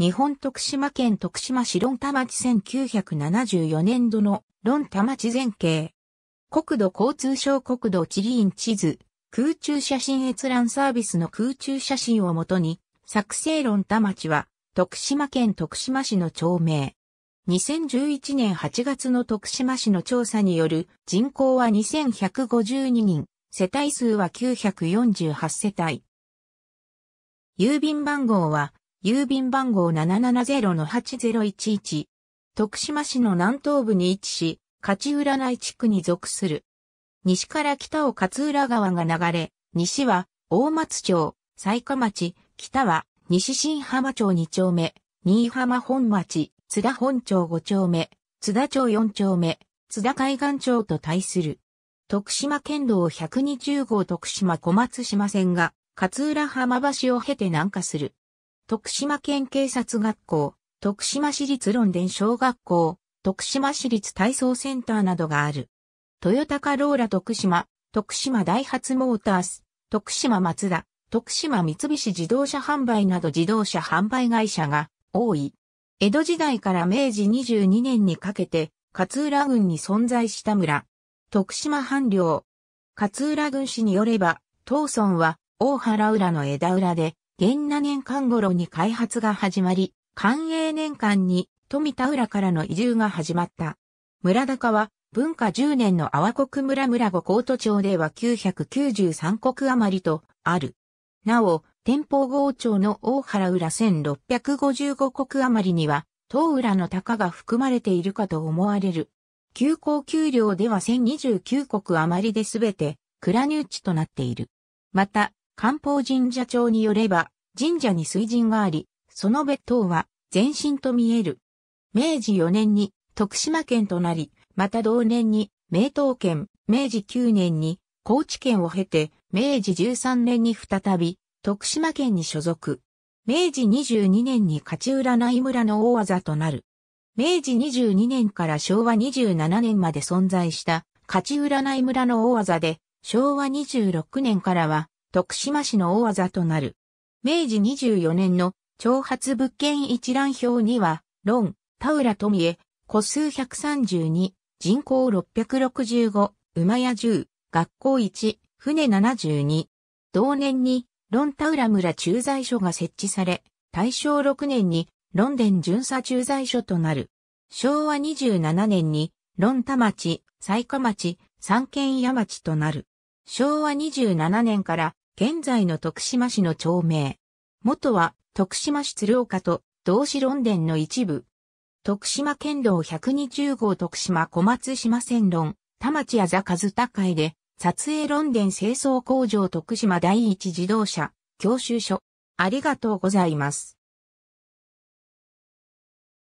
日本徳島県徳島市論田町1974年度の論田町全景。国土交通省国土地理院地図、空中写真閲覧サービスの空中写真をもとに、作成論田町は、徳島県徳島市の町名。2011年8月の徳島市の調査による人口は2152人、世帯数は948世帯。郵便番号は郵便番号770-8011、徳島市の南東部に位置し、勝浦内地区に属する。西から北を勝浦川が流れ、西は大松町、西下町、北は西新浜町2丁目、新浜本町、津田本町5丁目、津田町4丁目、津田海岸町と対する。徳島県道120号徳島小松島線が勝浦浜橋を経て南下する。徳島県警察学校、徳島市立論伝小学校、徳島市立体操センターなどがある。トヨタカローラ徳島、徳島ダイハツモータース、徳島松田、徳島三菱自動車販売など自動車販売会社が多い。江戸時代から明治22年にかけて、勝浦郡に存在した村。徳島藩領。勝浦郡市によれば、東村は大原浦の枝浦で、元那年間頃に開発が始まり、寛永年間に富田浦からの移住が始まった。村高は文化10年の阿波国村村五高都町では993国余りとある。なお、天保郷町の大原浦1655国余りには、東浦の高が含まれているかと思われる。休校給料では1029国余りで全て、蔵入地となっている。また、漢方神社長によれば、神社に水神があり、その別当は前身と見える。明治4年に徳島県となり、また同年に明東県、明治9年に高知県を経て、明治13年に再び徳島県に所属。明治22年に勝浦内村の大技となる。明治22年から昭和27年まで存在した勝浦内村の大技で、昭和26年からは徳島市の大技となる。明治24年の挑発物件一覧表には、ロン、田浦富江、個数132、人口665、馬屋10、学校1、船72。同年に、ロン田浦村駐在所が設置され、大正6年に、ロンデン巡査駐在所となる。昭和27年に、ロン田町、西下町、三軒屋町となる。昭和27年から現在の徳島市の町名。元は徳島市鶴岡と同志論伝の一部。徳島県道120号徳島小松島線論、田町あざ和高へで、撮影論伝清掃工場徳島第一自動車、教習所。ありがとうございます。